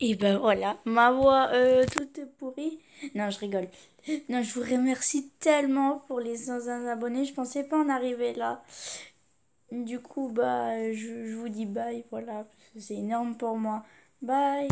Et ben voilà, ma voix euh, toute pourrie. Non, je rigole. Non, je vous remercie tellement pour les 100 abonnés. Je pensais pas en arriver là. Du coup, bah, je, je vous dis bye. Voilà, c'est énorme pour moi. Bye.